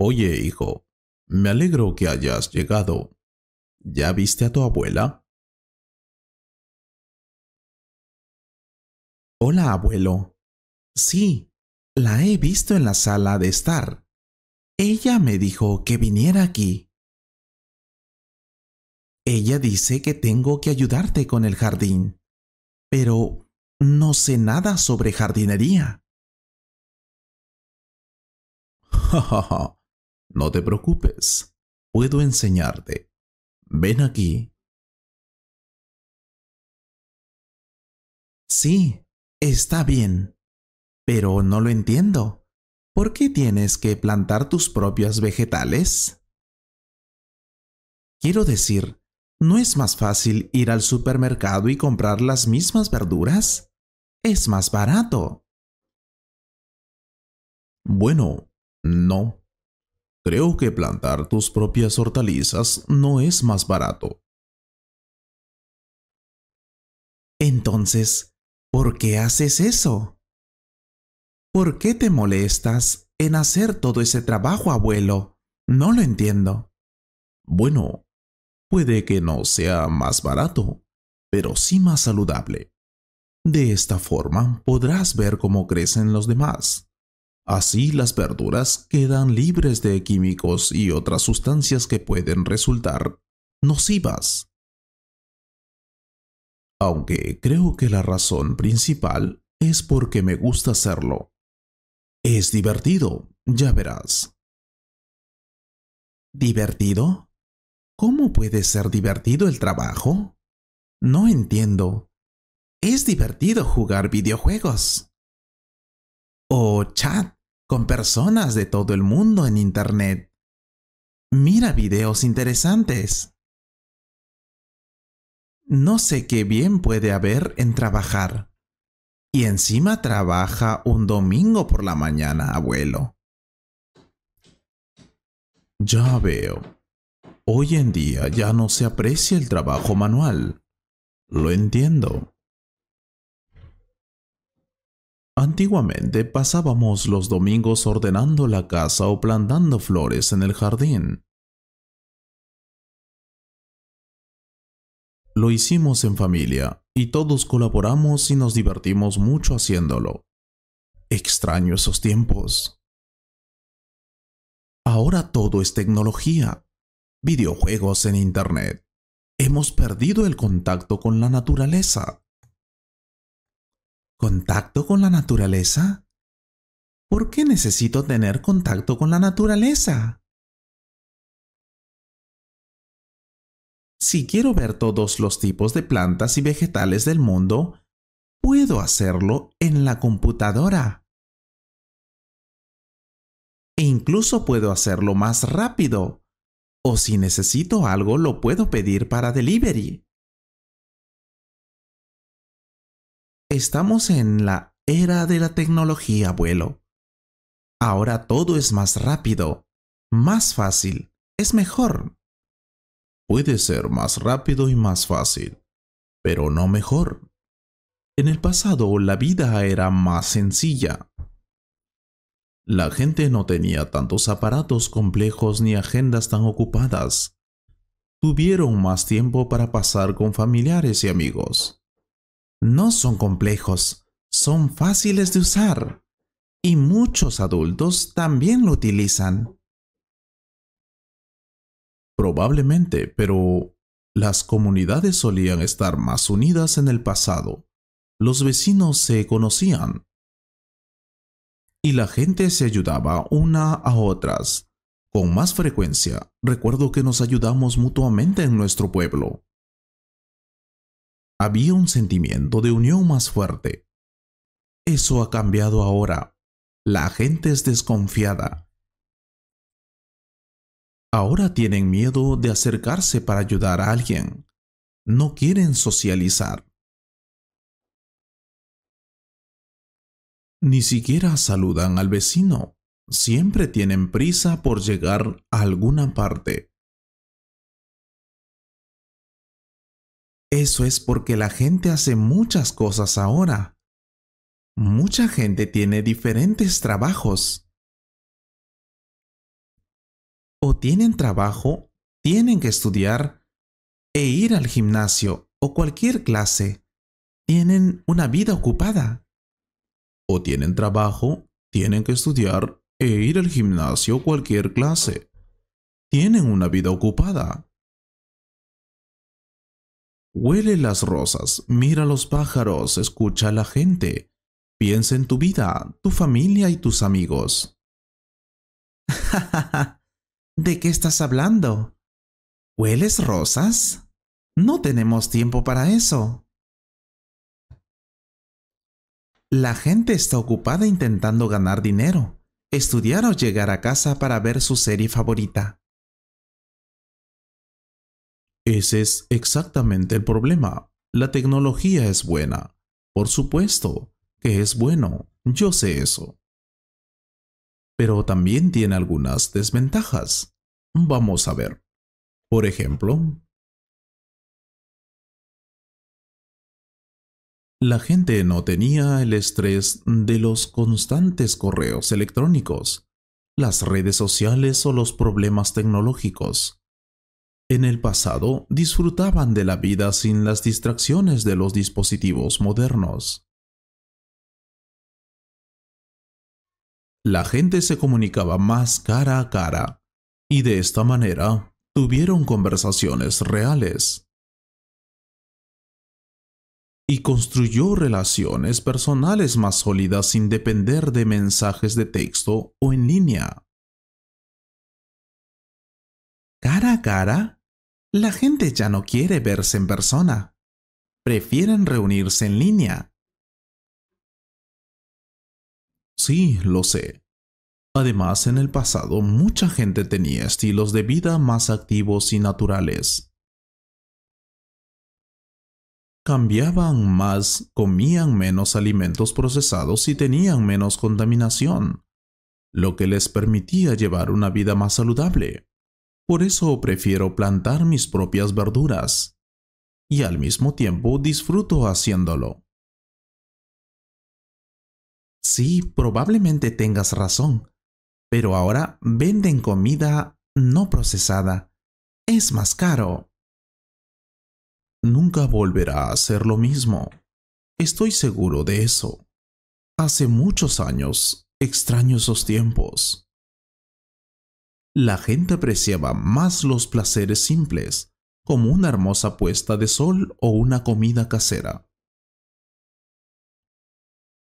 Oye, hijo, me alegro que hayas llegado. ¿Ya viste a tu abuela? Hola, abuelo. Sí, la he visto en la sala de estar. Ella me dijo que viniera aquí. Ella dice que tengo que ayudarte con el jardín, pero no sé nada sobre jardinería. No te preocupes, puedo enseñarte. Ven aquí. Sí, está bien. Pero no lo entiendo. ¿Por qué tienes que plantar tus propios vegetales? Quiero decir, ¿no es más fácil ir al supermercado y comprar las mismas verduras? Es más barato. Bueno, no. Creo que plantar tus propias hortalizas no es más barato. Entonces, ¿por qué haces eso? ¿Por qué te molestas en hacer todo ese trabajo, abuelo? No lo entiendo. Bueno, puede que no sea más barato, pero sí más saludable. De esta forma podrás ver cómo crecen los demás Así las verduras quedan libres de químicos y otras sustancias que pueden resultar nocivas. Aunque creo que la razón principal es porque me gusta hacerlo. Es divertido, ya verás. ¿Divertido? ¿Cómo puede ser divertido el trabajo? No entiendo. Es divertido jugar videojuegos. O chat con personas de todo el mundo en Internet. Mira videos interesantes. No sé qué bien puede haber en trabajar. Y encima trabaja un domingo por la mañana, abuelo. Ya veo. Hoy en día ya no se aprecia el trabajo manual. Lo entiendo. Antiguamente pasábamos los domingos ordenando la casa o plantando flores en el jardín. Lo hicimos en familia y todos colaboramos y nos divertimos mucho haciéndolo. Extraño esos tiempos. Ahora todo es tecnología, videojuegos en Internet. Hemos perdido el contacto con la naturaleza. ¿Contacto con la naturaleza? ¿Por qué necesito tener contacto con la naturaleza? Si quiero ver todos los tipos de plantas y vegetales del mundo, puedo hacerlo en la computadora. E incluso puedo hacerlo más rápido. O si necesito algo, lo puedo pedir para delivery. Estamos en la era de la tecnología, abuelo. Ahora todo es más rápido, más fácil, es mejor. Puede ser más rápido y más fácil, pero no mejor. En el pasado la vida era más sencilla. La gente no tenía tantos aparatos complejos ni agendas tan ocupadas. Tuvieron más tiempo para pasar con familiares y amigos no son complejos, son fáciles de usar y muchos adultos también lo utilizan. Probablemente, pero las comunidades solían estar más unidas en el pasado. Los vecinos se conocían y la gente se ayudaba una a otras. Con más frecuencia, recuerdo que nos ayudamos mutuamente en nuestro pueblo había un sentimiento de unión más fuerte. Eso ha cambiado ahora. La gente es desconfiada. Ahora tienen miedo de acercarse para ayudar a alguien. No quieren socializar. Ni siquiera saludan al vecino. Siempre tienen prisa por llegar a alguna parte. Eso es porque la gente hace muchas cosas ahora. Mucha gente tiene diferentes trabajos. O tienen trabajo, tienen que estudiar e ir al gimnasio o cualquier clase. Tienen una vida ocupada. O tienen trabajo, tienen que estudiar e ir al gimnasio o cualquier clase. Tienen una vida ocupada. Huele las rosas, mira los pájaros, escucha a la gente. Piensa en tu vida, tu familia y tus amigos. ¿De qué estás hablando? ¿Hueles rosas? No tenemos tiempo para eso. La gente está ocupada intentando ganar dinero, estudiar o llegar a casa para ver su serie favorita. Ese es exactamente el problema. La tecnología es buena. Por supuesto que es bueno. Yo sé eso. Pero también tiene algunas desventajas. Vamos a ver. Por ejemplo, La gente no tenía el estrés de los constantes correos electrónicos, las redes sociales o los problemas tecnológicos. En el pasado disfrutaban de la vida sin las distracciones de los dispositivos modernos. La gente se comunicaba más cara a cara y de esta manera tuvieron conversaciones reales y construyó relaciones personales más sólidas sin depender de mensajes de texto o en línea. Cara a cara la gente ya no quiere verse en persona. Prefieren reunirse en línea. Sí, lo sé. Además, en el pasado mucha gente tenía estilos de vida más activos y naturales. Cambiaban más, comían menos alimentos procesados y tenían menos contaminación, lo que les permitía llevar una vida más saludable. Por eso prefiero plantar mis propias verduras. Y al mismo tiempo disfruto haciéndolo. Sí, probablemente tengas razón. Pero ahora venden comida no procesada. Es más caro. Nunca volverá a ser lo mismo. Estoy seguro de eso. Hace muchos años, extraño esos tiempos la gente apreciaba más los placeres simples, como una hermosa puesta de sol o una comida casera.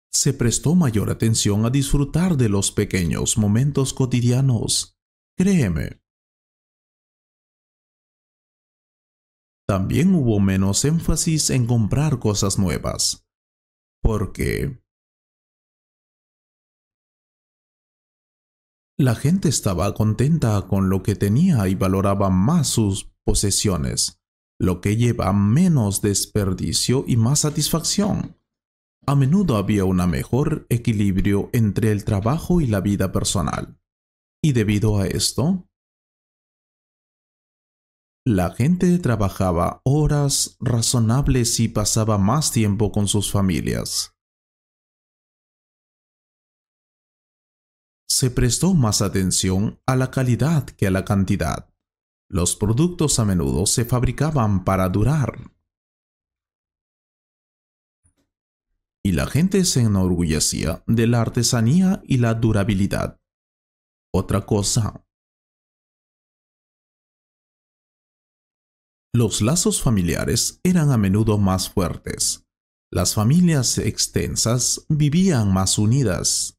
Se prestó mayor atención a disfrutar de los pequeños momentos cotidianos, créeme. También hubo menos énfasis en comprar cosas nuevas, porque La gente estaba contenta con lo que tenía y valoraba más sus posesiones, lo que lleva menos desperdicio y más satisfacción. A menudo había un mejor equilibrio entre el trabajo y la vida personal. Y debido a esto, la gente trabajaba horas razonables y pasaba más tiempo con sus familias. se prestó más atención a la calidad que a la cantidad. Los productos a menudo se fabricaban para durar. Y la gente se enorgullecía de la artesanía y la durabilidad. Otra cosa. Los lazos familiares eran a menudo más fuertes. Las familias extensas vivían más unidas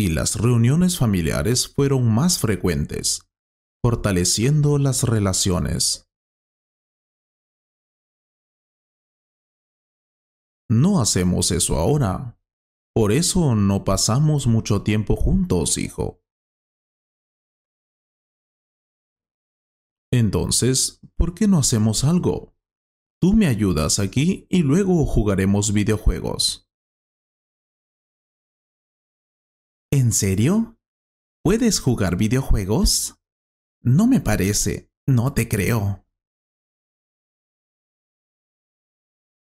y las reuniones familiares fueron más frecuentes, fortaleciendo las relaciones. No hacemos eso ahora. Por eso no pasamos mucho tiempo juntos, hijo. Entonces, ¿por qué no hacemos algo? Tú me ayudas aquí y luego jugaremos videojuegos. ¿En serio? ¿Puedes jugar videojuegos? No me parece, no te creo.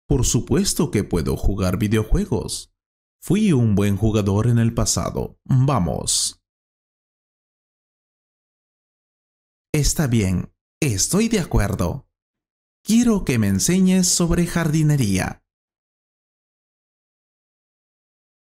Por supuesto que puedo jugar videojuegos. Fui un buen jugador en el pasado. Vamos. Está bien, estoy de acuerdo. Quiero que me enseñes sobre jardinería.